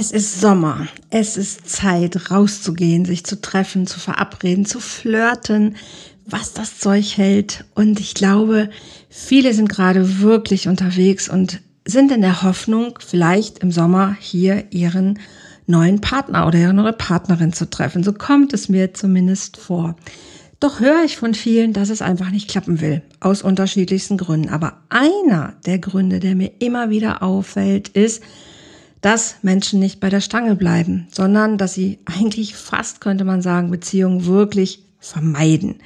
Es ist Sommer. Es ist Zeit, rauszugehen, sich zu treffen, zu verabreden, zu flirten, was das Zeug hält. Und ich glaube, viele sind gerade wirklich unterwegs und sind in der Hoffnung, vielleicht im Sommer hier ihren neuen Partner oder ihre neue Partnerin zu treffen. So kommt es mir zumindest vor. Doch höre ich von vielen, dass es einfach nicht klappen will, aus unterschiedlichsten Gründen. Aber einer der Gründe, der mir immer wieder auffällt, ist, dass Menschen nicht bei der Stange bleiben, sondern dass sie eigentlich fast, könnte man sagen, Beziehungen wirklich vermeiden.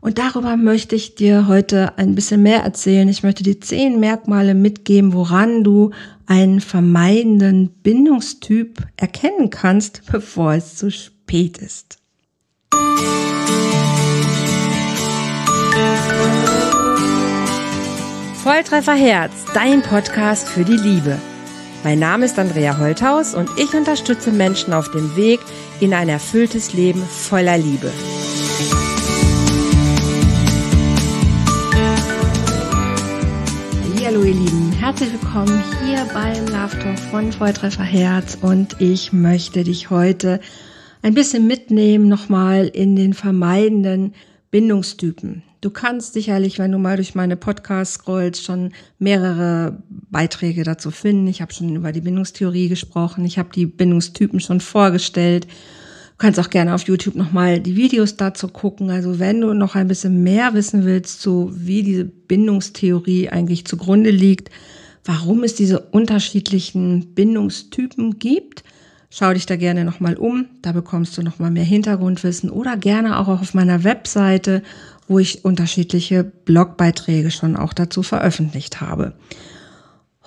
Und darüber möchte ich dir heute ein bisschen mehr erzählen. Ich möchte dir zehn Merkmale mitgeben, woran du einen vermeidenden Bindungstyp erkennen kannst, bevor es zu spät ist. Volltreffer Herz, dein Podcast für die Liebe. Mein Name ist Andrea Holthaus und ich unterstütze Menschen auf dem Weg in ein erfülltes Leben voller Liebe. Hallo ihr Lieben, herzlich willkommen hier beim Love Talk von Volltreffer Herz und ich möchte dich heute ein bisschen mitnehmen nochmal in den vermeidenden Bindungstypen. Du kannst sicherlich, wenn du mal durch meine Podcasts scrollst, schon mehrere Beiträge dazu finden. Ich habe schon über die Bindungstheorie gesprochen, ich habe die Bindungstypen schon vorgestellt. Du kannst auch gerne auf YouTube nochmal die Videos dazu gucken. Also wenn du noch ein bisschen mehr wissen willst, zu wie diese Bindungstheorie eigentlich zugrunde liegt, warum es diese unterschiedlichen Bindungstypen gibt – Schau dich da gerne nochmal um, da bekommst du nochmal mehr Hintergrundwissen oder gerne auch auf meiner Webseite, wo ich unterschiedliche Blogbeiträge schon auch dazu veröffentlicht habe.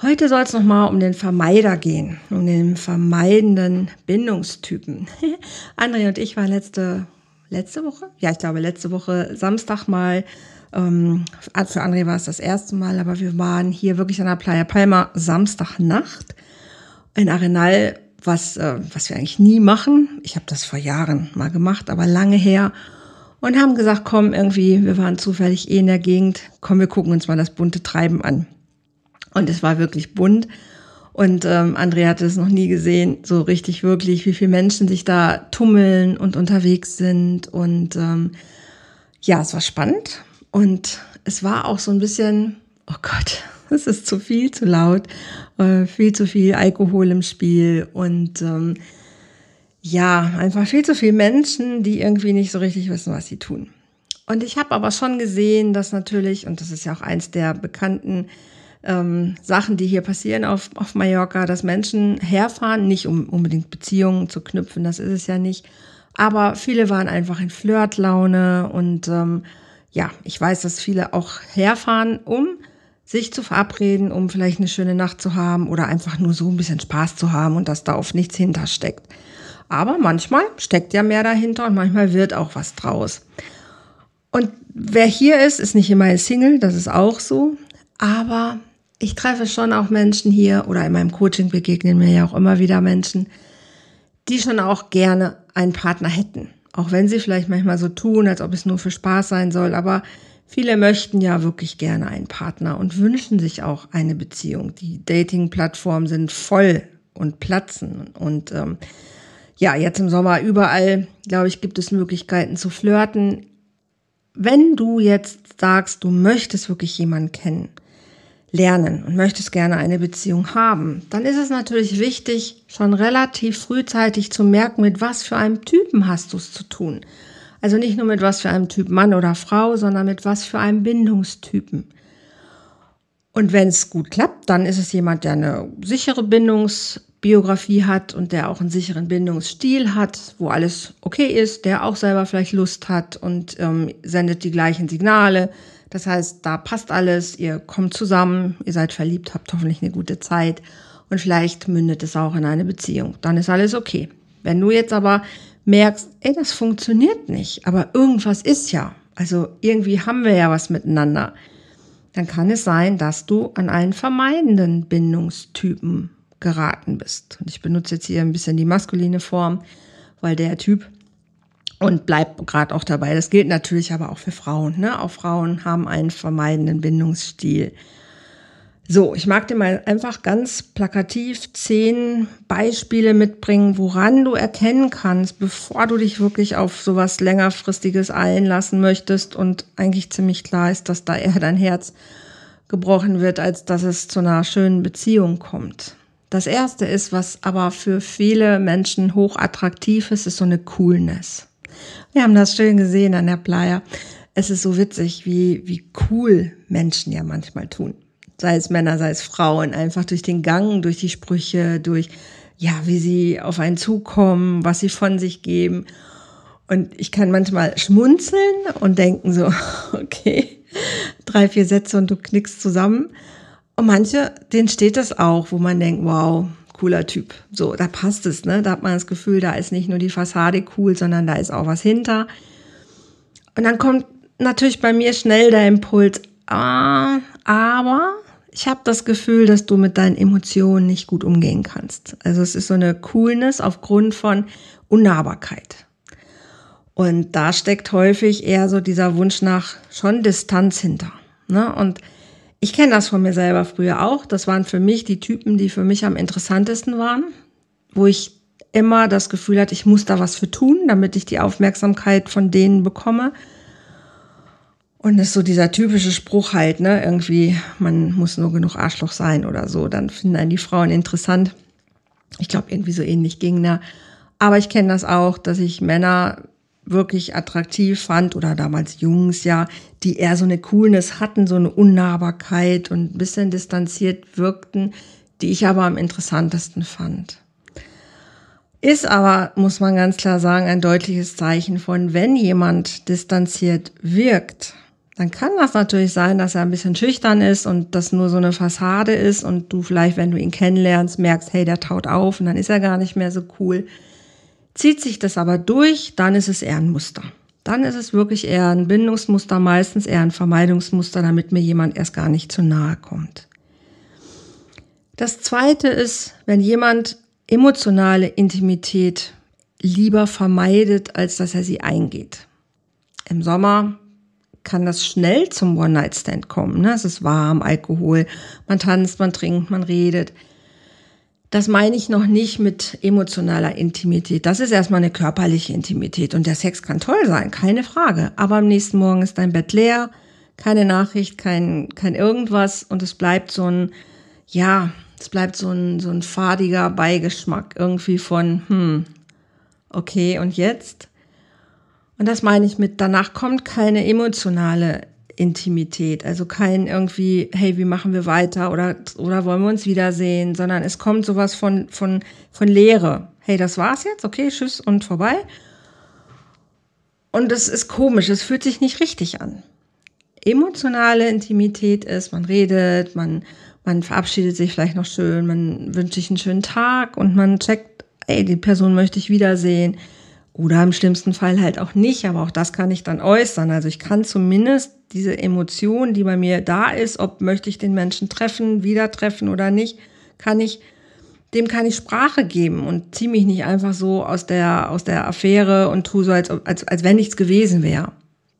Heute soll es nochmal um den Vermeider gehen, um den vermeidenden Bindungstypen. André und ich waren letzte, letzte Woche, ja ich glaube letzte Woche Samstag mal, ähm, also für André war es das erste Mal, aber wir waren hier wirklich an der Playa Palma Samstagnacht in Arenal was, äh, was wir eigentlich nie machen. Ich habe das vor Jahren mal gemacht, aber lange her. Und haben gesagt, komm, irgendwie, wir waren zufällig eh in der Gegend, komm, wir gucken uns mal das bunte Treiben an. Und es war wirklich bunt. Und ähm, Andrea hatte es noch nie gesehen, so richtig wirklich, wie viele Menschen sich da tummeln und unterwegs sind. Und ähm, ja, es war spannend. Und es war auch so ein bisschen, oh Gott, es ist zu viel, zu laut. Äh, viel zu viel Alkohol im Spiel und ähm, ja, einfach viel zu viel Menschen, die irgendwie nicht so richtig wissen, was sie tun. Und ich habe aber schon gesehen, dass natürlich, und das ist ja auch eins der bekannten ähm, Sachen, die hier passieren auf, auf Mallorca, dass Menschen herfahren, nicht um unbedingt Beziehungen zu knüpfen, das ist es ja nicht. Aber viele waren einfach in Flirtlaune und ähm, ja, ich weiß, dass viele auch herfahren, um sich zu verabreden, um vielleicht eine schöne Nacht zu haben oder einfach nur so ein bisschen Spaß zu haben und dass da auf nichts hintersteckt. Aber manchmal steckt ja mehr dahinter und manchmal wird auch was draus. Und wer hier ist, ist nicht immer ein Single, das ist auch so. Aber ich treffe schon auch Menschen hier oder in meinem Coaching begegnen mir ja auch immer wieder Menschen, die schon auch gerne einen Partner hätten. Auch wenn sie vielleicht manchmal so tun, als ob es nur für Spaß sein soll. Aber Viele möchten ja wirklich gerne einen Partner und wünschen sich auch eine Beziehung. Die Dating-Plattformen sind voll und platzen. Und ähm, ja, jetzt im Sommer überall, glaube ich, gibt es Möglichkeiten zu flirten. Wenn du jetzt sagst, du möchtest wirklich jemanden kennenlernen und möchtest gerne eine Beziehung haben, dann ist es natürlich wichtig, schon relativ frühzeitig zu merken, mit was für einem Typen hast du es zu tun. Also nicht nur mit was für einem Typ Mann oder Frau, sondern mit was für einem Bindungstypen. Und wenn es gut klappt, dann ist es jemand, der eine sichere Bindungsbiografie hat und der auch einen sicheren Bindungsstil hat, wo alles okay ist, der auch selber vielleicht Lust hat und ähm, sendet die gleichen Signale. Das heißt, da passt alles, ihr kommt zusammen, ihr seid verliebt, habt hoffentlich eine gute Zeit und vielleicht mündet es auch in eine Beziehung. Dann ist alles okay. Wenn du jetzt aber merkst, ey, das funktioniert nicht, aber irgendwas ist ja. Also irgendwie haben wir ja was miteinander. Dann kann es sein, dass du an einen vermeidenden Bindungstypen geraten bist. Und ich benutze jetzt hier ein bisschen die maskuline Form, weil der Typ und bleibt gerade auch dabei. Das gilt natürlich aber auch für Frauen. Ne? Auch Frauen haben einen vermeidenden Bindungsstil. So, ich mag dir mal einfach ganz plakativ zehn Beispiele mitbringen, woran du erkennen kannst, bevor du dich wirklich auf sowas längerfristiges einlassen möchtest und eigentlich ziemlich klar ist, dass da eher dein Herz gebrochen wird, als dass es zu einer schönen Beziehung kommt. Das erste ist, was aber für viele Menschen hoch attraktiv ist, ist so eine Coolness. Wir haben das schön gesehen an der Playa. Es ist so witzig, wie, wie cool Menschen ja manchmal tun sei es Männer, sei es Frauen, einfach durch den Gang, durch die Sprüche, durch, ja, wie sie auf einen zukommen, was sie von sich geben. Und ich kann manchmal schmunzeln und denken so, okay, drei, vier Sätze und du knickst zusammen. Und manche, denen steht das auch, wo man denkt, wow, cooler Typ. So, da passt es, ne? Da hat man das Gefühl, da ist nicht nur die Fassade cool, sondern da ist auch was hinter. Und dann kommt natürlich bei mir schnell der Impuls, ah, aber ich habe das Gefühl, dass du mit deinen Emotionen nicht gut umgehen kannst. Also es ist so eine Coolness aufgrund von Unnahbarkeit. Und da steckt häufig eher so dieser Wunsch nach schon Distanz hinter. Ne? Und ich kenne das von mir selber früher auch. Das waren für mich die Typen, die für mich am interessantesten waren, wo ich immer das Gefühl hatte, ich muss da was für tun, damit ich die Aufmerksamkeit von denen bekomme. Und das ist so dieser typische Spruch halt, ne? Irgendwie, man muss nur genug Arschloch sein oder so. Dann finden einen die Frauen interessant. Ich glaube, irgendwie so ähnlich ging da. Ne? Aber ich kenne das auch, dass ich Männer wirklich attraktiv fand oder damals Jungs ja, die eher so eine Coolness hatten, so eine Unnahbarkeit und ein bisschen distanziert wirkten, die ich aber am interessantesten fand. Ist aber, muss man ganz klar sagen, ein deutliches Zeichen von, wenn jemand distanziert wirkt, dann kann das natürlich sein, dass er ein bisschen schüchtern ist und das nur so eine Fassade ist und du vielleicht, wenn du ihn kennenlernst, merkst, hey, der taut auf und dann ist er gar nicht mehr so cool. Zieht sich das aber durch, dann ist es eher ein Muster. Dann ist es wirklich eher ein Bindungsmuster, meistens eher ein Vermeidungsmuster, damit mir jemand erst gar nicht zu nahe kommt. Das zweite ist, wenn jemand emotionale Intimität lieber vermeidet, als dass er sie eingeht. Im Sommer kann das schnell zum One-Night-Stand kommen. Ne? Es ist warm, Alkohol, man tanzt, man trinkt, man redet. Das meine ich noch nicht mit emotionaler Intimität. Das ist erstmal eine körperliche Intimität und der Sex kann toll sein, keine Frage. Aber am nächsten Morgen ist dein Bett leer, keine Nachricht, kein, kein irgendwas und es bleibt so ein, ja, es bleibt so ein, so ein fadiger Beigeschmack irgendwie von, hm, okay, und jetzt? Und das meine ich mit, danach kommt keine emotionale Intimität, also kein irgendwie, hey, wie machen wir weiter oder, oder wollen wir uns wiedersehen, sondern es kommt sowas von, von, von Leere. Hey, das war's jetzt, okay, tschüss und vorbei. Und es ist komisch, es fühlt sich nicht richtig an. Emotionale Intimität ist, man redet, man, man verabschiedet sich vielleicht noch schön, man wünscht sich einen schönen Tag und man checkt, ey, die Person möchte ich wiedersehen. Oder im schlimmsten Fall halt auch nicht, aber auch das kann ich dann äußern. Also ich kann zumindest diese Emotion, die bei mir da ist, ob möchte ich den Menschen treffen, wieder treffen oder nicht, kann ich, dem kann ich Sprache geben und ziehe mich nicht einfach so aus der, aus der Affäre und tue so, als, als, als wenn nichts gewesen wäre.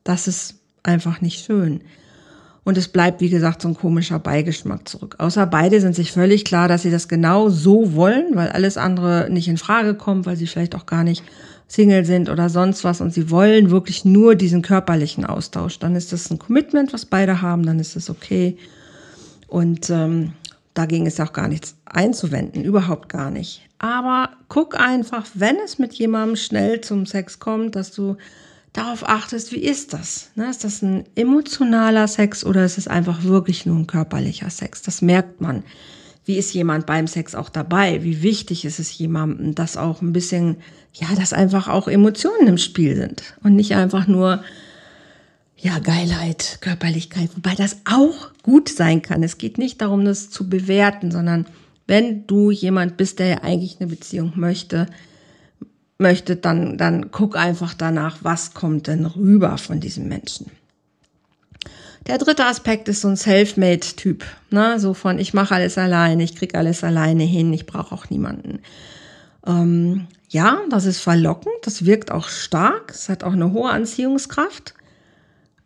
Das ist einfach nicht schön. Und es bleibt, wie gesagt, so ein komischer Beigeschmack zurück. Außer beide sind sich völlig klar, dass sie das genau so wollen, weil alles andere nicht in Frage kommt, weil sie vielleicht auch gar nicht Single sind oder sonst was und sie wollen wirklich nur diesen körperlichen Austausch, dann ist das ein Commitment, was beide haben, dann ist das okay. Und ähm, dagegen ist auch gar nichts einzuwenden, überhaupt gar nicht. Aber guck einfach, wenn es mit jemandem schnell zum Sex kommt, dass du darauf achtest, wie ist das? Ne, ist das ein emotionaler Sex oder ist es einfach wirklich nur ein körperlicher Sex? Das merkt man wie ist jemand beim Sex auch dabei? Wie wichtig ist es jemandem, dass auch ein bisschen, ja, dass einfach auch Emotionen im Spiel sind und nicht einfach nur, ja, Geilheit, Körperlichkeit, wobei das auch gut sein kann. Es geht nicht darum, das zu bewerten, sondern wenn du jemand bist, der ja eigentlich eine Beziehung möchte, möchte, dann, dann guck einfach danach, was kommt denn rüber von diesem Menschen. Der dritte Aspekt ist so ein Selfmade-Typ. Ne? So von, ich mache alles alleine, ich kriege alles alleine hin, ich brauche auch niemanden. Ähm, ja, das ist verlockend, das wirkt auch stark, es hat auch eine hohe Anziehungskraft.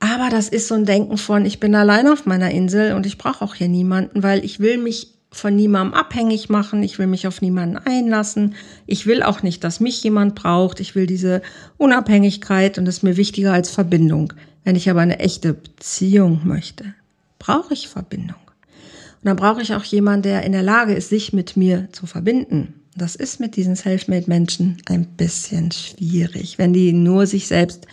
Aber das ist so ein Denken von, ich bin allein auf meiner Insel und ich brauche auch hier niemanden, weil ich will mich von niemandem abhängig machen, ich will mich auf niemanden einlassen, ich will auch nicht, dass mich jemand braucht, ich will diese Unabhängigkeit und das ist mir wichtiger als Verbindung. Wenn ich aber eine echte Beziehung möchte, brauche ich Verbindung. Und dann brauche ich auch jemanden, der in der Lage ist, sich mit mir zu verbinden. Das ist mit diesen Selfmade-Menschen ein bisschen schwierig, wenn die nur sich selbst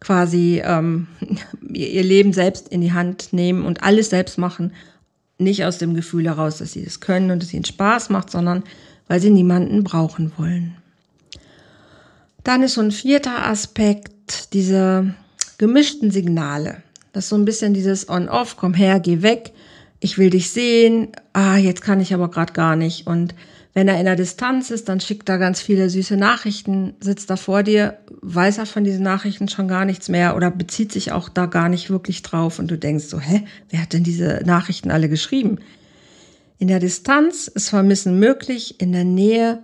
quasi ähm, ihr Leben selbst in die Hand nehmen und alles selbst machen. Nicht aus dem Gefühl heraus, dass sie das können und es ihnen Spaß macht, sondern weil sie niemanden brauchen wollen. Dann ist so ein vierter Aspekt diese gemischten Signale. Das ist so ein bisschen dieses On-Off, komm her, geh weg, ich will dich sehen, ah, jetzt kann ich aber gerade gar nicht. Und wenn er in der Distanz ist, dann schickt er ganz viele süße Nachrichten, sitzt da vor dir, weiß er von diesen Nachrichten schon gar nichts mehr oder bezieht sich auch da gar nicht wirklich drauf und du denkst so, hä, wer hat denn diese Nachrichten alle geschrieben? In der Distanz ist Vermissen möglich, in der Nähe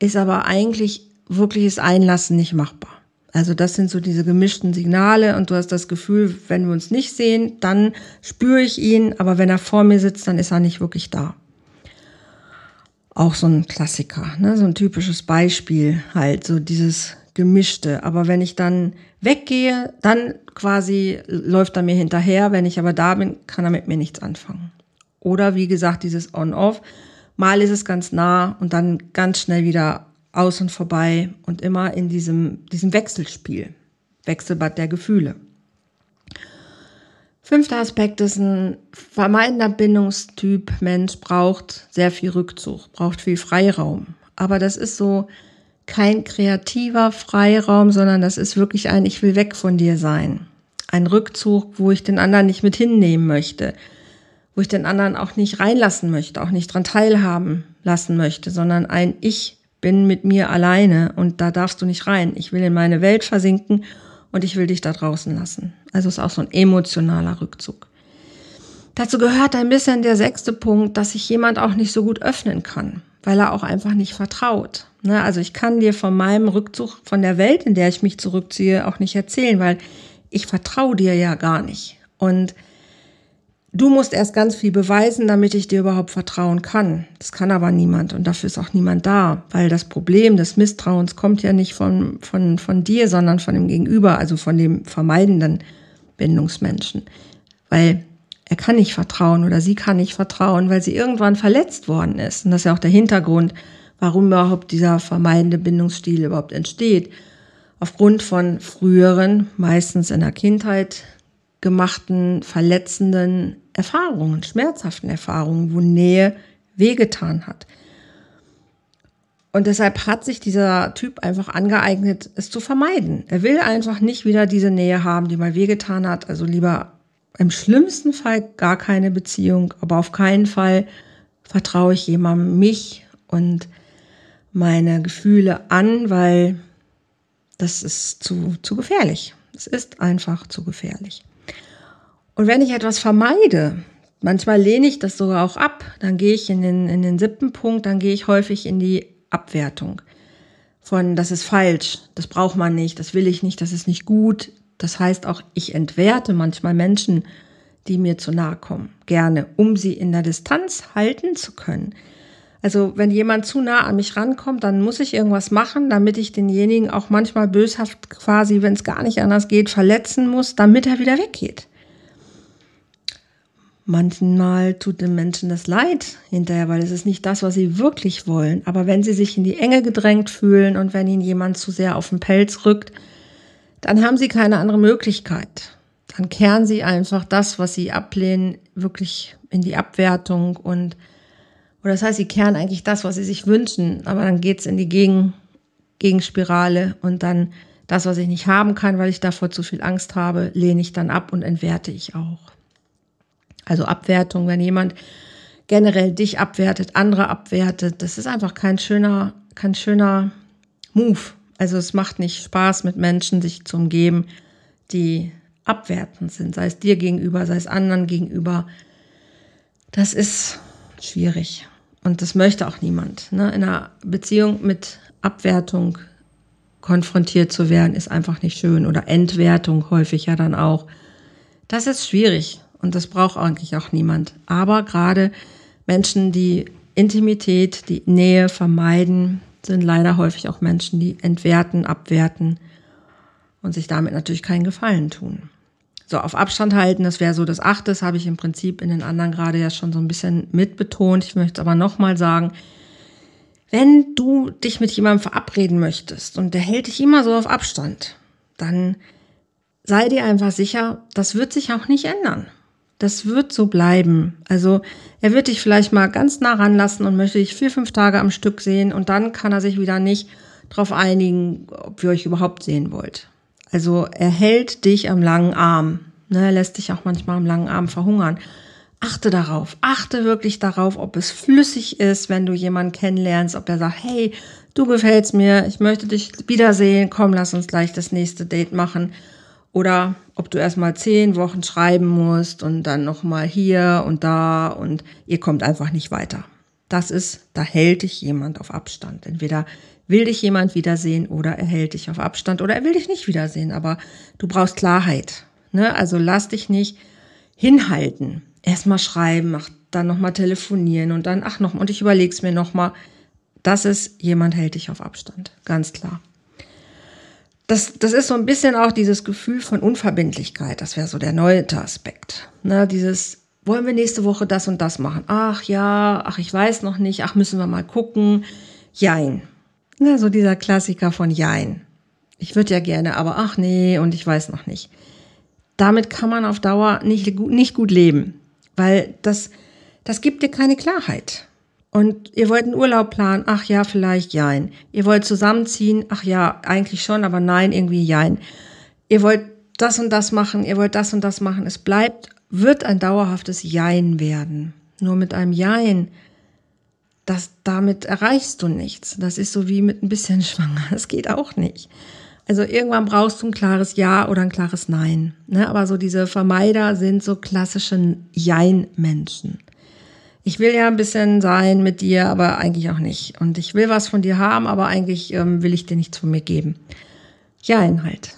ist aber eigentlich wirkliches Einlassen nicht machbar. Also das sind so diese gemischten Signale und du hast das Gefühl, wenn wir uns nicht sehen, dann spüre ich ihn, aber wenn er vor mir sitzt, dann ist er nicht wirklich da. Auch so ein Klassiker, ne? so ein typisches Beispiel halt, so dieses gemischte. Aber wenn ich dann weggehe, dann quasi läuft er mir hinterher. Wenn ich aber da bin, kann er mit mir nichts anfangen. Oder wie gesagt, dieses On-Off. Mal ist es ganz nah und dann ganz schnell wieder aus und vorbei und immer in diesem, diesem Wechselspiel, Wechselbad der Gefühle. Fünfter Aspekt ist ein vermeidender Bindungstyp. Mensch braucht sehr viel Rückzug, braucht viel Freiraum. Aber das ist so kein kreativer Freiraum, sondern das ist wirklich ein Ich will weg von dir sein. Ein Rückzug, wo ich den anderen nicht mit hinnehmen möchte, wo ich den anderen auch nicht reinlassen möchte, auch nicht dran teilhaben lassen möchte, sondern ein Ich bin mit mir alleine und da darfst du nicht rein. Ich will in meine Welt versinken und ich will dich da draußen lassen. Also ist auch so ein emotionaler Rückzug. Dazu gehört ein bisschen der sechste Punkt, dass sich jemand auch nicht so gut öffnen kann, weil er auch einfach nicht vertraut. Ne, also ich kann dir von meinem Rückzug von der Welt, in der ich mich zurückziehe, auch nicht erzählen, weil ich vertraue dir ja gar nicht. Und du musst erst ganz viel beweisen, damit ich dir überhaupt vertrauen kann. Das kann aber niemand und dafür ist auch niemand da, weil das Problem des Misstrauens kommt ja nicht von, von, von dir, sondern von dem Gegenüber, also von dem vermeidenden Bindungsmenschen. Weil er kann nicht vertrauen oder sie kann nicht vertrauen, weil sie irgendwann verletzt worden ist. Und das ist ja auch der Hintergrund, warum überhaupt dieser vermeidende Bindungsstil überhaupt entsteht. Aufgrund von früheren, meistens in der Kindheit gemachten, verletzenden Erfahrungen, schmerzhaften Erfahrungen, wo Nähe wehgetan hat. Und deshalb hat sich dieser Typ einfach angeeignet, es zu vermeiden. Er will einfach nicht wieder diese Nähe haben, die mal wehgetan hat. Also lieber im schlimmsten Fall gar keine Beziehung, aber auf keinen Fall vertraue ich jemandem mich und meine Gefühle an, weil das ist zu, zu gefährlich. Es ist einfach zu gefährlich. Und wenn ich etwas vermeide, manchmal lehne ich das sogar auch ab, dann gehe ich in den, in den siebten Punkt, dann gehe ich häufig in die Abwertung von, das ist falsch, das braucht man nicht, das will ich nicht, das ist nicht gut. Das heißt auch, ich entwerte manchmal Menschen, die mir zu nahe kommen, gerne, um sie in der Distanz halten zu können. Also wenn jemand zu nah an mich rankommt, dann muss ich irgendwas machen, damit ich denjenigen auch manchmal böshaft quasi, wenn es gar nicht anders geht, verletzen muss, damit er wieder weggeht. Manchmal tut dem Menschen das leid hinterher, weil es ist nicht das, was sie wirklich wollen. Aber wenn sie sich in die Enge gedrängt fühlen und wenn ihnen jemand zu sehr auf den Pelz rückt, dann haben sie keine andere Möglichkeit. Dann kehren sie einfach das, was sie ablehnen, wirklich in die Abwertung und, oder das heißt, sie kehren eigentlich das, was sie sich wünschen, aber dann geht's in die Gegen, Gegenspirale und dann das, was ich nicht haben kann, weil ich davor zu viel Angst habe, lehne ich dann ab und entwerte ich auch. Also Abwertung, wenn jemand generell dich abwertet, andere abwertet, das ist einfach kein schöner, kein schöner Move. Also es macht nicht Spaß, mit Menschen sich zu umgeben, die abwertend sind, sei es dir gegenüber, sei es anderen gegenüber. Das ist schwierig und das möchte auch niemand. Ne? In einer Beziehung mit Abwertung konfrontiert zu werden, ist einfach nicht schön oder Entwertung häufig ja dann auch. Das ist schwierig. Und das braucht eigentlich auch niemand. Aber gerade Menschen, die Intimität, die Nähe vermeiden, sind leider häufig auch Menschen, die entwerten, abwerten und sich damit natürlich keinen Gefallen tun. So, auf Abstand halten, das wäre so das Achte, das habe ich im Prinzip in den anderen gerade ja schon so ein bisschen mitbetont. Ich möchte es aber nochmal sagen, wenn du dich mit jemandem verabreden möchtest und der hält dich immer so auf Abstand, dann sei dir einfach sicher, das wird sich auch nicht ändern. Das wird so bleiben. Also er wird dich vielleicht mal ganz nah ranlassen und möchte dich vier, fünf Tage am Stück sehen und dann kann er sich wieder nicht darauf einigen, ob ihr euch überhaupt sehen wollt. Also er hält dich am langen Arm. Ne, er lässt dich auch manchmal am langen Arm verhungern. Achte darauf, achte wirklich darauf, ob es flüssig ist, wenn du jemanden kennenlernst, ob er sagt, hey, du gefällst mir, ich möchte dich wiedersehen, komm, lass uns gleich das nächste Date machen. Oder ob du erstmal zehn Wochen schreiben musst und dann nochmal hier und da und ihr kommt einfach nicht weiter. Das ist, da hält dich jemand auf Abstand. Entweder will dich jemand wiedersehen oder er hält dich auf Abstand oder er will dich nicht wiedersehen, aber du brauchst Klarheit. Ne? Also lass dich nicht hinhalten. Erstmal schreiben, mach dann nochmal telefonieren und dann, ach nochmal, und ich überleg's mir nochmal. Das ist, jemand hält dich auf Abstand. Ganz klar das, das ist so ein bisschen auch dieses Gefühl von Unverbindlichkeit. Das wäre so der neue Aspekt. Na, dieses, wollen wir nächste Woche das und das machen? Ach ja, ach ich weiß noch nicht, ach müssen wir mal gucken. Jein. Na, so dieser Klassiker von Jein. Ich würde ja gerne, aber ach nee, und ich weiß noch nicht. Damit kann man auf Dauer nicht, nicht gut leben, weil das, das gibt dir keine Klarheit. Und ihr wollt einen Urlaub planen? Ach ja, vielleicht jein. Ihr wollt zusammenziehen? Ach ja, eigentlich schon, aber nein, irgendwie jein. Ihr wollt das und das machen, ihr wollt das und das machen. Es bleibt, wird ein dauerhaftes Jein werden. Nur mit einem Jein, das, damit erreichst du nichts. Das ist so wie mit ein bisschen schwanger. Das geht auch nicht. Also irgendwann brauchst du ein klares Ja oder ein klares Nein. Ne? Aber so diese Vermeider sind so klassische Jein-Menschen ich will ja ein bisschen sein mit dir, aber eigentlich auch nicht. Und ich will was von dir haben, aber eigentlich ähm, will ich dir nichts von mir geben. Jein halt.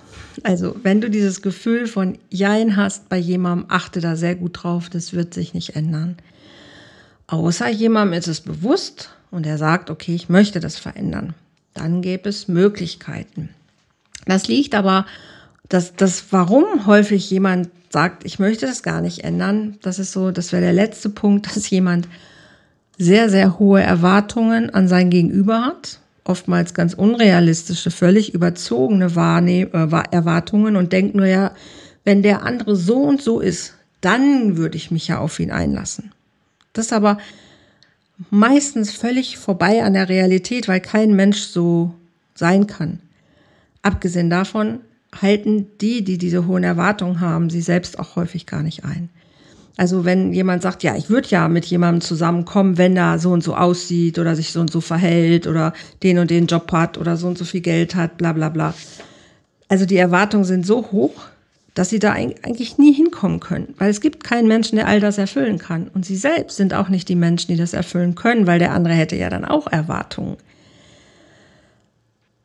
Also, wenn du dieses Gefühl von Jein hast bei jemandem, achte da sehr gut drauf, das wird sich nicht ändern. Außer jemandem ist es bewusst und er sagt, okay, ich möchte das verändern. Dann gäbe es Möglichkeiten. Das liegt aber, dass das Warum häufig jemand sagt, ich möchte das gar nicht ändern. Das ist so, das wäre der letzte Punkt, dass jemand sehr, sehr hohe Erwartungen an sein Gegenüber hat, oftmals ganz unrealistische, völlig überzogene Wahrnehm äh, Erwartungen und denkt nur ja, wenn der andere so und so ist, dann würde ich mich ja auf ihn einlassen. Das ist aber meistens völlig vorbei an der Realität, weil kein Mensch so sein kann. Abgesehen davon halten die, die diese hohen Erwartungen haben, sie selbst auch häufig gar nicht ein. Also wenn jemand sagt, ja, ich würde ja mit jemandem zusammenkommen, wenn er so und so aussieht oder sich so und so verhält oder den und den Job hat oder so und so viel Geld hat, bla bla bla. Also die Erwartungen sind so hoch, dass sie da eigentlich nie hinkommen können, weil es gibt keinen Menschen, der all das erfüllen kann. Und sie selbst sind auch nicht die Menschen, die das erfüllen können, weil der andere hätte ja dann auch Erwartungen.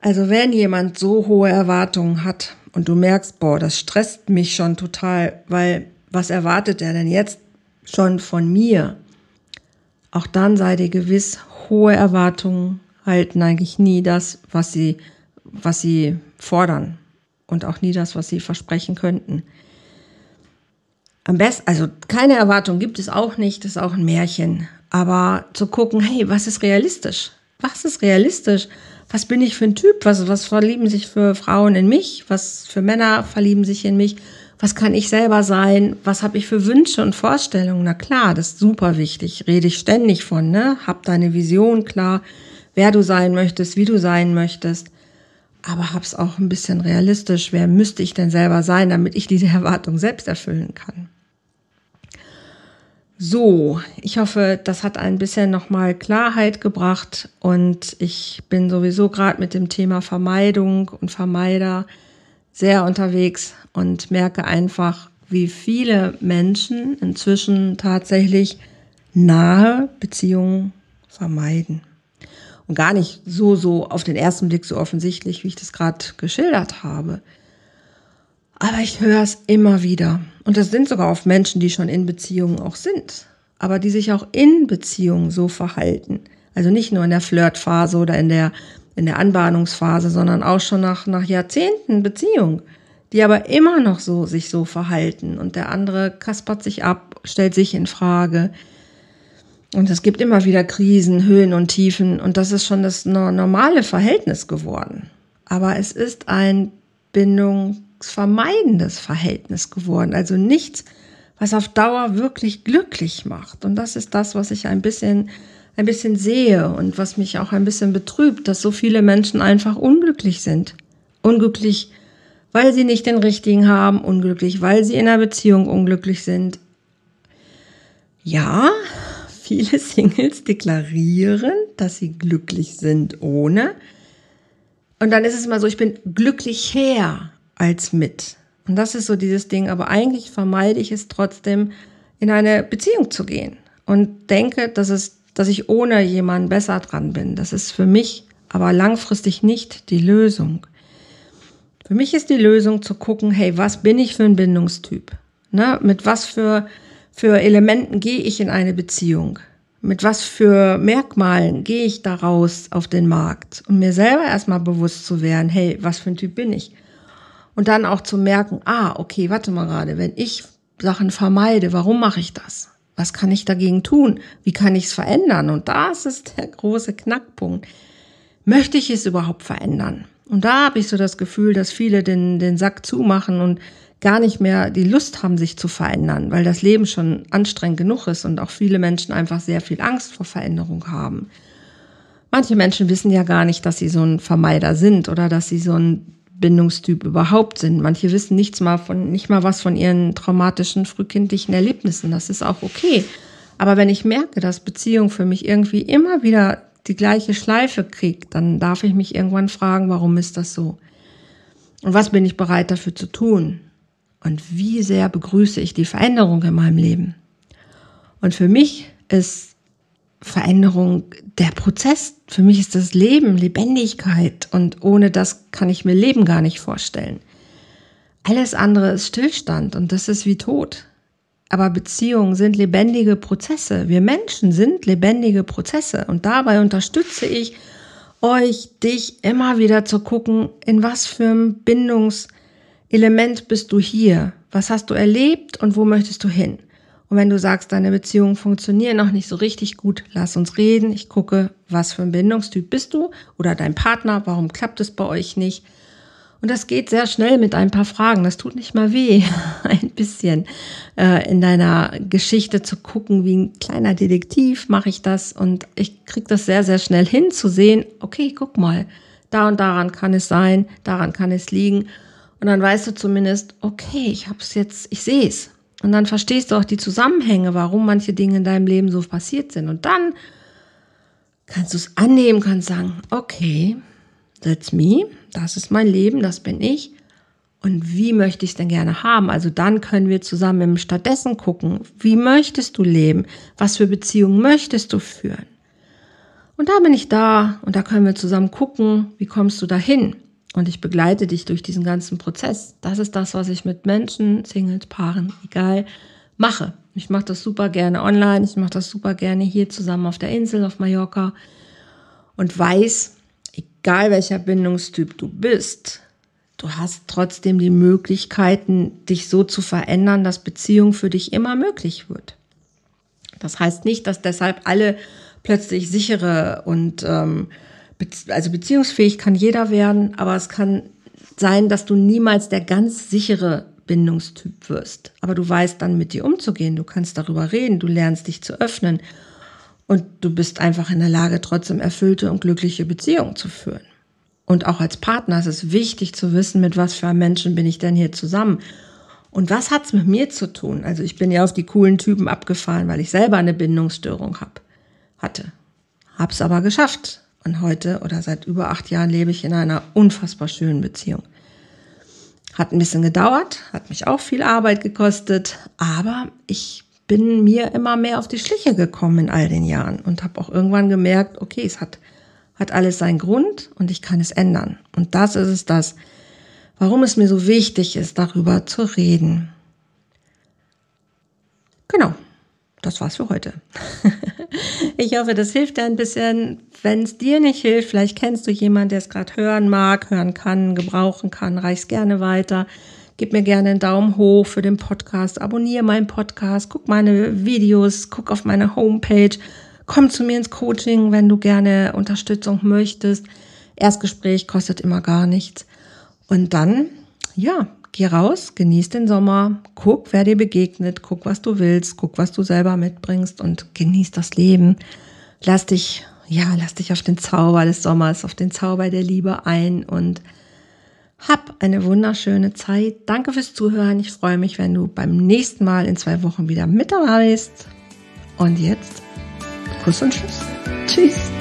Also wenn jemand so hohe Erwartungen hat und du merkst, boah, das stresst mich schon total, weil was erwartet er denn jetzt schon von mir? Auch dann sei dir gewiss, hohe Erwartungen halten eigentlich nie das, was sie, was sie fordern und auch nie das, was sie versprechen könnten. Am besten, also keine Erwartung gibt es auch nicht, das ist auch ein Märchen. Aber zu gucken, hey, was ist realistisch? Was ist realistisch? was bin ich für ein Typ? Was, was verlieben sich für Frauen in mich? Was für Männer verlieben sich in mich? Was kann ich selber sein? Was habe ich für Wünsche und Vorstellungen? Na klar, das ist super wichtig. Rede ich ständig von, ne? Hab deine Vision klar, wer du sein möchtest, wie du sein möchtest. Aber hab's auch ein bisschen realistisch. Wer müsste ich denn selber sein, damit ich diese Erwartung selbst erfüllen kann? So, ich hoffe, das hat ein bisschen nochmal Klarheit gebracht und ich bin sowieso gerade mit dem Thema Vermeidung und Vermeider sehr unterwegs und merke einfach, wie viele Menschen inzwischen tatsächlich nahe Beziehungen vermeiden. Und gar nicht so, so auf den ersten Blick so offensichtlich, wie ich das gerade geschildert habe. Aber ich höre es immer wieder. Und das sind sogar oft Menschen, die schon in Beziehungen auch sind, aber die sich auch in Beziehungen so verhalten. Also nicht nur in der Flirtphase oder in der, in der Anbahnungsphase, sondern auch schon nach, nach Jahrzehnten Beziehung, die aber immer noch so sich so verhalten. Und der andere kaspert sich ab, stellt sich in Frage. Und es gibt immer wieder Krisen, Höhen und Tiefen. Und das ist schon das normale Verhältnis geworden. Aber es ist ein Bindung vermeidendes Verhältnis geworden. Also nichts, was auf Dauer wirklich glücklich macht. Und das ist das, was ich ein bisschen, ein bisschen sehe und was mich auch ein bisschen betrübt, dass so viele Menschen einfach unglücklich sind. Unglücklich, weil sie nicht den richtigen haben, unglücklich, weil sie in einer Beziehung unglücklich sind. Ja, viele Singles deklarieren, dass sie glücklich sind ohne. Und dann ist es immer so, ich bin glücklich her als mit. Und das ist so dieses Ding, aber eigentlich vermeide ich es trotzdem, in eine Beziehung zu gehen und denke, dass es, dass ich ohne jemanden besser dran bin. Das ist für mich aber langfristig nicht die Lösung. Für mich ist die Lösung zu gucken, hey, was bin ich für ein Bindungstyp? Ne? Mit was für, für Elementen gehe ich in eine Beziehung? Mit was für Merkmalen gehe ich daraus auf den Markt? Um mir selber erstmal bewusst zu werden, hey, was für ein Typ bin ich? Und dann auch zu merken, ah, okay, warte mal gerade, wenn ich Sachen vermeide, warum mache ich das? Was kann ich dagegen tun? Wie kann ich es verändern? Und das ist der große Knackpunkt. Möchte ich es überhaupt verändern? Und da habe ich so das Gefühl, dass viele den, den Sack zumachen und gar nicht mehr die Lust haben, sich zu verändern, weil das Leben schon anstrengend genug ist und auch viele Menschen einfach sehr viel Angst vor Veränderung haben. Manche Menschen wissen ja gar nicht, dass sie so ein Vermeider sind oder dass sie so ein Bindungstyp überhaupt sind. Manche wissen nichts mal von, nicht mal was von ihren traumatischen frühkindlichen Erlebnissen. Das ist auch okay. Aber wenn ich merke, dass Beziehung für mich irgendwie immer wieder die gleiche Schleife kriegt, dann darf ich mich irgendwann fragen, warum ist das so? Und was bin ich bereit dafür zu tun? Und wie sehr begrüße ich die Veränderung in meinem Leben? Und für mich ist Veränderung der Prozess. Für mich ist das Leben, Lebendigkeit und ohne das kann ich mir Leben gar nicht vorstellen. Alles andere ist Stillstand und das ist wie Tod. Aber Beziehungen sind lebendige Prozesse. Wir Menschen sind lebendige Prozesse und dabei unterstütze ich euch, dich immer wieder zu gucken, in was für einem Bindungselement bist du hier? Was hast du erlebt und wo möchtest du hin? Und wenn du sagst, deine Beziehungen funktionieren noch nicht so richtig gut, lass uns reden. Ich gucke, was für ein Bindungstyp bist du oder dein Partner, warum klappt es bei euch nicht? Und das geht sehr schnell mit ein paar Fragen. Das tut nicht mal weh, ein bisschen äh, in deiner Geschichte zu gucken, wie ein kleiner Detektiv mache ich das. Und ich kriege das sehr, sehr schnell hin zu sehen, okay, guck mal, da und daran kann es sein, daran kann es liegen. Und dann weißt du zumindest, okay, ich habe es jetzt, ich sehe es. Und dann verstehst du auch die Zusammenhänge, warum manche Dinge in deinem Leben so passiert sind. Und dann kannst du es annehmen, kannst sagen, okay, that's me, das ist mein Leben, das bin ich. Und wie möchte ich es denn gerne haben? Also dann können wir zusammen im Stattdessen gucken, wie möchtest du leben? Was für Beziehungen möchtest du führen? Und da bin ich da und da können wir zusammen gucken, wie kommst du dahin? Und ich begleite dich durch diesen ganzen Prozess. Das ist das, was ich mit Menschen, Singles, Paaren, egal, mache. Ich mache das super gerne online, ich mache das super gerne hier zusammen auf der Insel, auf Mallorca und weiß, egal welcher Bindungstyp du bist, du hast trotzdem die Möglichkeiten, dich so zu verändern, dass Beziehung für dich immer möglich wird. Das heißt nicht, dass deshalb alle plötzlich sichere und ähm, also beziehungsfähig kann jeder werden, aber es kann sein, dass du niemals der ganz sichere Bindungstyp wirst. Aber du weißt dann mit dir umzugehen, du kannst darüber reden, du lernst dich zu öffnen und du bist einfach in der Lage, trotzdem erfüllte und glückliche Beziehungen zu führen. Und auch als Partner ist es wichtig zu wissen, mit was für einem Menschen bin ich denn hier zusammen. Und was hat's mit mir zu tun? Also ich bin ja auf die coolen Typen abgefahren, weil ich selber eine Bindungsstörung hab, hatte. Hab's aber geschafft und heute oder seit über acht Jahren lebe ich in einer unfassbar schönen Beziehung. Hat ein bisschen gedauert, hat mich auch viel Arbeit gekostet, aber ich bin mir immer mehr auf die Schliche gekommen in all den Jahren und habe auch irgendwann gemerkt, okay, es hat, hat alles seinen Grund und ich kann es ändern. Und das ist es das, warum es mir so wichtig ist, darüber zu reden. Genau, das war's für heute. ich hoffe, das hilft dir ein bisschen. Wenn es dir nicht hilft, vielleicht kennst du jemanden, der es gerade hören mag, hören kann, gebrauchen kann, reich's gerne weiter. Gib mir gerne einen Daumen hoch für den Podcast, abonniere meinen Podcast, guck meine Videos, guck auf meine Homepage, komm zu mir ins Coaching, wenn du gerne Unterstützung möchtest. Erstgespräch kostet immer gar nichts. Und dann, ja, Geh raus, genieß den Sommer, guck, wer dir begegnet, guck, was du willst, guck, was du selber mitbringst und genieß das Leben. Lass dich, ja, lass dich auf den Zauber des Sommers, auf den Zauber der Liebe ein und hab eine wunderschöne Zeit. Danke fürs Zuhören. Ich freue mich, wenn du beim nächsten Mal in zwei Wochen wieder mit dabei bist. Und jetzt Kuss und Tschüss. Tschüss.